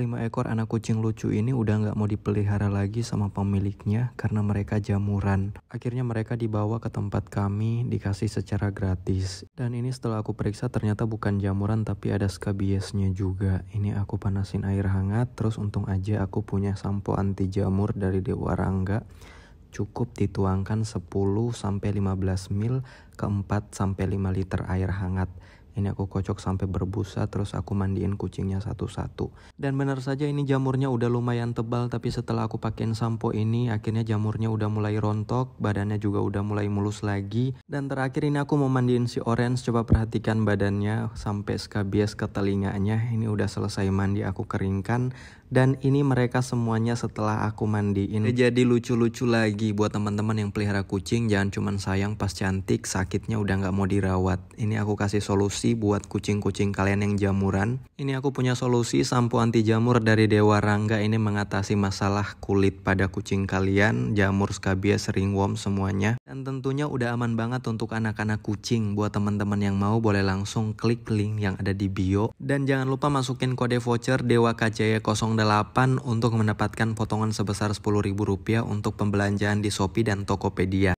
5 ekor anak kucing lucu ini udah nggak mau dipelihara lagi sama pemiliknya karena mereka jamuran. Akhirnya mereka dibawa ke tempat kami, dikasih secara gratis. Dan ini setelah aku periksa ternyata bukan jamuran tapi ada skabiesnya juga. Ini aku panasin air hangat, terus untung aja aku punya sampo anti jamur dari Dewa Rangga. Cukup dituangkan 10-15 mil ke 4-5 liter air hangat ini aku kocok sampai berbusa terus aku mandiin kucingnya satu-satu. Dan benar saja ini jamurnya udah lumayan tebal tapi setelah aku pakein sampo ini akhirnya jamurnya udah mulai rontok, badannya juga udah mulai mulus lagi. Dan terakhir ini aku mau mandiin si orange coba perhatikan badannya sampai skabies ke telinganya. Ini udah selesai mandi aku keringkan dan ini mereka semuanya setelah aku mandiin. Jadi lucu-lucu lagi buat teman-teman yang pelihara kucing jangan cuman sayang pas cantik sakitnya udah nggak mau dirawat. Ini aku kasih solusi solusi buat kucing-kucing kalian yang jamuran. Ini aku punya solusi sampo anti jamur dari Dewa Rangga ini mengatasi masalah kulit pada kucing kalian, jamur skabies, ringworm semuanya. Dan tentunya udah aman banget untuk anak-anak kucing. Buat teman-teman yang mau boleh langsung klik link yang ada di bio dan jangan lupa masukin kode voucher Dewa Kajaya 08 untuk mendapatkan potongan sebesar Rp10.000 untuk pembelanjaan di Shopee dan Tokopedia.